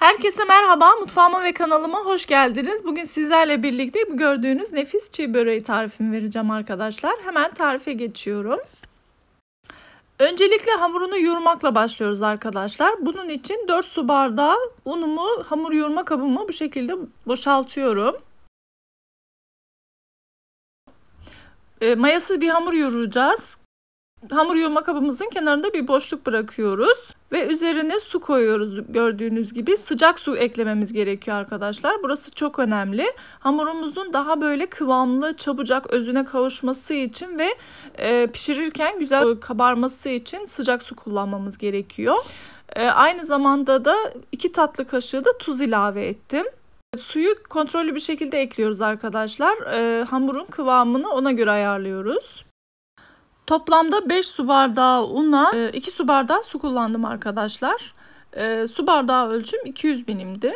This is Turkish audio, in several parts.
Herkese merhaba, mutfağıma ve kanalıma hoş geldiniz. Bugün sizlerle birlikte gördüğünüz nefis çiğ böreği tarifimi vereceğim arkadaşlar. Hemen tarife geçiyorum. Öncelikle hamurunu yoğurmakla başlıyoruz arkadaşlar. Bunun için 4 su bardağı unumu, hamur yoğurma kabımı bu şekilde boşaltıyorum. E, ee, mayasız bir hamur yoğuracağız hamur yoğurma kabımızın kenarında bir boşluk bırakıyoruz ve üzerine su koyuyoruz gördüğünüz gibi sıcak su eklememiz gerekiyor arkadaşlar burası çok önemli hamurumuzun daha böyle kıvamlı çabucak özüne kavuşması için ve e, pişirirken güzel kabarması için sıcak su kullanmamız gerekiyor e, aynı zamanda da iki tatlı kaşığı da tuz ilave ettim Suyu kontrollü bir şekilde ekliyoruz arkadaşlar. Ee, hamurun kıvamını ona göre ayarlıyoruz. Toplamda 5 su bardağı una, 2 e, su bardağı su kullandım arkadaşlar. E, su bardağı ölçüm 200 birimdi.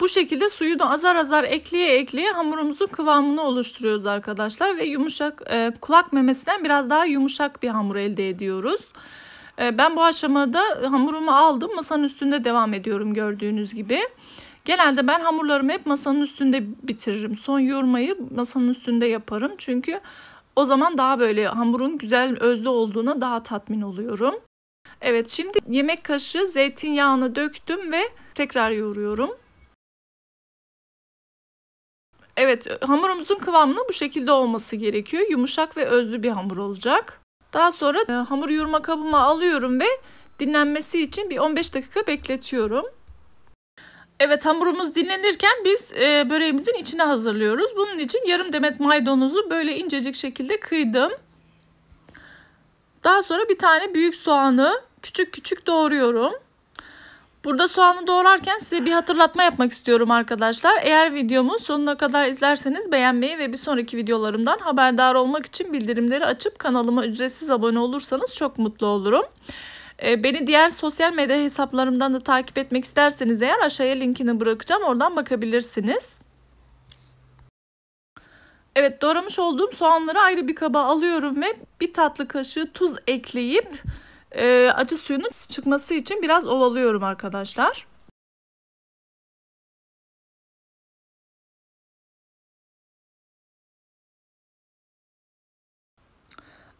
Bu şekilde suyu da azar azar ekleye ekleye hamurumuzun kıvamını oluşturuyoruz arkadaşlar. Ve yumuşak e, kulak memesinden biraz daha yumuşak bir hamur elde ediyoruz. Ben bu aşamada hamurumu aldım. Masanın üstünde devam ediyorum gördüğünüz gibi. Genelde ben hamurlarımı hep masanın üstünde bitiririm. Son yoğurmayı masanın üstünde yaparım. Çünkü o zaman daha böyle hamurun güzel özlü olduğuna daha tatmin oluyorum. Evet şimdi yemek kaşığı zeytinyağını döktüm ve tekrar yoğuruyorum. Evet hamurumuzun kıvamının bu şekilde olması gerekiyor. Yumuşak ve özlü bir hamur olacak. Daha sonra e, hamur yoğurma kabıma alıyorum ve dinlenmesi için bir 15 dakika bekletiyorum. Evet hamurumuz dinlenirken biz e, böreğimizin içine hazırlıyoruz. Bunun için yarım demet maydanozu böyle incecik şekilde kıydım. Daha sonra bir tane büyük soğanı küçük küçük doğruyorum. Burada soğanı doğrarken size bir hatırlatma yapmak istiyorum arkadaşlar. Eğer videomu sonuna kadar izlerseniz beğenmeyi ve bir sonraki videolarımdan haberdar olmak için bildirimleri açıp kanalıma ücretsiz abone olursanız çok mutlu olurum. Ee, beni diğer sosyal medya hesaplarımdan da takip etmek isterseniz eğer aşağıya linkini bırakacağım. Oradan bakabilirsiniz. Evet doğramış olduğum soğanları ayrı bir kaba alıyorum ve bir tatlı kaşığı tuz ekleyip e, acı suyunun çıkması için biraz ovalıyorum arkadaşlar.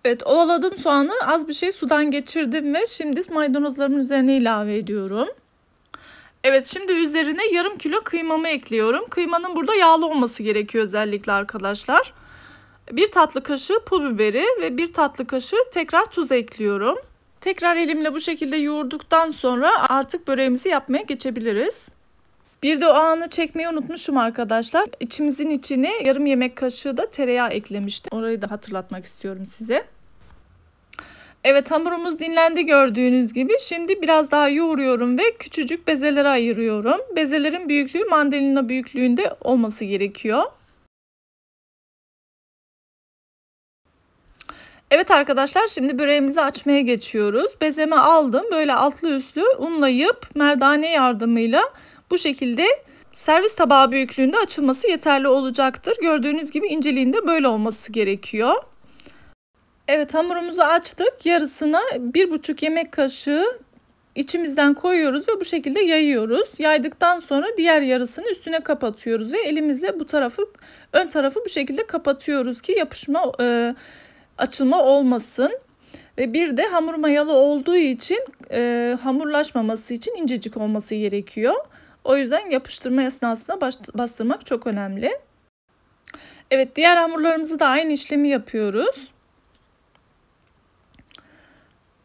Evet ovaladım soğanı az bir şey sudan geçirdim ve şimdi maydanozların üzerine ilave ediyorum. Evet şimdi üzerine yarım kilo kıymamı ekliyorum. Kıymanın burada yağlı olması gerekiyor özellikle arkadaşlar. Bir tatlı kaşığı pul biberi ve bir tatlı kaşığı tekrar tuz ekliyorum. Tekrar elimle bu şekilde yoğurduktan sonra artık böreğimizi yapmaya geçebiliriz. Bir de o anı çekmeyi unutmuşum arkadaşlar. İçimizin içine yarım yemek kaşığı da tereyağı eklemiştim. Orayı da hatırlatmak istiyorum size. Evet hamurumuz dinlendi gördüğünüz gibi. Şimdi biraz daha yoğuruyorum ve küçücük bezelere ayırıyorum. Bezelerin büyüklüğü mandalina büyüklüğünde olması gerekiyor. Evet arkadaşlar şimdi böreğimizi açmaya geçiyoruz. Bezeme aldım. Böyle altlı üstlü unlayıp merdane yardımıyla bu şekilde servis tabağı büyüklüğünde açılması yeterli olacaktır. Gördüğünüz gibi inceliğinde böyle olması gerekiyor. Evet hamurumuzu açtık. Yarısına bir buçuk yemek kaşığı içimizden koyuyoruz ve bu şekilde yayıyoruz. Yaydıktan sonra diğer yarısını üstüne kapatıyoruz ve elimizle bu tarafı ön tarafı bu şekilde kapatıyoruz ki yapışma e, açılma olmasın. Ve bir de hamur mayalı olduğu için e, hamurlaşmaması için incecik olması gerekiyor. O yüzden yapıştırma esnasında bastırmak çok önemli. Evet diğer hamurlarımızı da aynı işlemi yapıyoruz.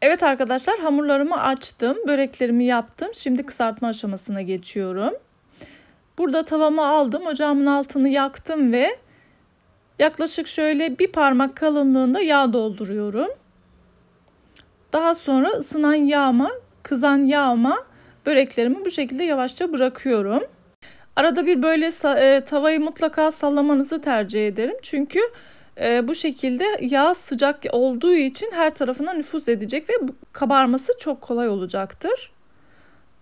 Evet arkadaşlar hamurlarımı açtım. Böreklerimi yaptım. Şimdi kızartma aşamasına geçiyorum. Burada tavamı aldım. Ocağımın altını yaktım ve yaklaşık şöyle bir parmak kalınlığında yağ dolduruyorum. Daha sonra ısınan yağma, kızan yağma böreklerimi bu şekilde yavaşça bırakıyorum. Arada bir böyle e, tavayı mutlaka sallamanızı tercih ederim. Çünkü e, bu şekilde yağ sıcak olduğu için her tarafına nüfuz edecek ve kabarması çok kolay olacaktır.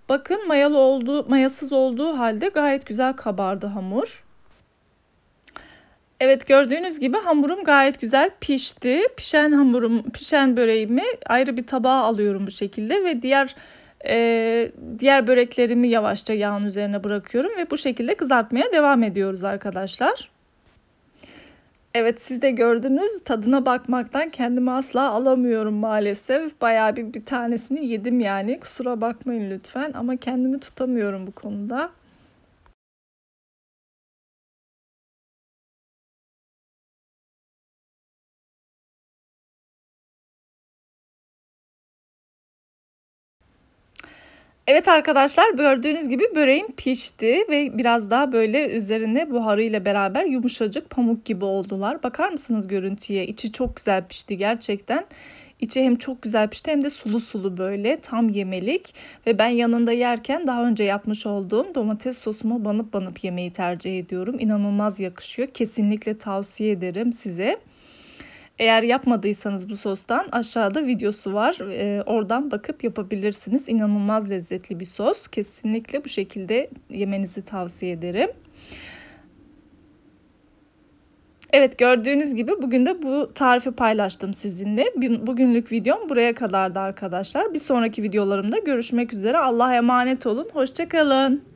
Bakın mayalı olduğu, mayasız olduğu halde gayet güzel kabardı hamur. Evet gördüğünüz gibi hamurum gayet güzel pişti. Pişen hamurum, pişen böreğimi ayrı bir tabağa alıyorum bu şekilde ve diğer e, diğer böreklerimi yavaşça yağın üzerine bırakıyorum ve bu şekilde kızartmaya devam ediyoruz arkadaşlar. Evet siz de gördünüz tadına bakmaktan kendimi asla alamıyorum maalesef. Bayağı bir, bir tanesini yedim yani kusura bakmayın lütfen ama kendimi tutamıyorum bu konuda. Evet arkadaşlar gördüğünüz gibi böreğim pişti ve biraz daha böyle üzerine buharıyla beraber yumuşacık pamuk gibi oldular. Bakar mısınız görüntüye? İçi çok güzel pişti gerçekten. İçi hem çok güzel pişti hem de sulu sulu böyle tam yemelik. Ve ben yanında yerken daha önce yapmış olduğum domates sosumu banıp banıp yemeyi tercih ediyorum. İnanılmaz yakışıyor. Kesinlikle tavsiye ederim size. Eğer yapmadıysanız bu sostan aşağıda videosu var. Ee, oradan bakıp yapabilirsiniz. İnanılmaz lezzetli bir sos. Kesinlikle bu şekilde yemenizi tavsiye ederim. Evet gördüğünüz gibi bugün de bu tarifi paylaştım sizinle. Bugünlük videom buraya kadardı arkadaşlar. Bir sonraki videolarımda görüşmek üzere. Allah'a emanet olun. Hoşçakalın.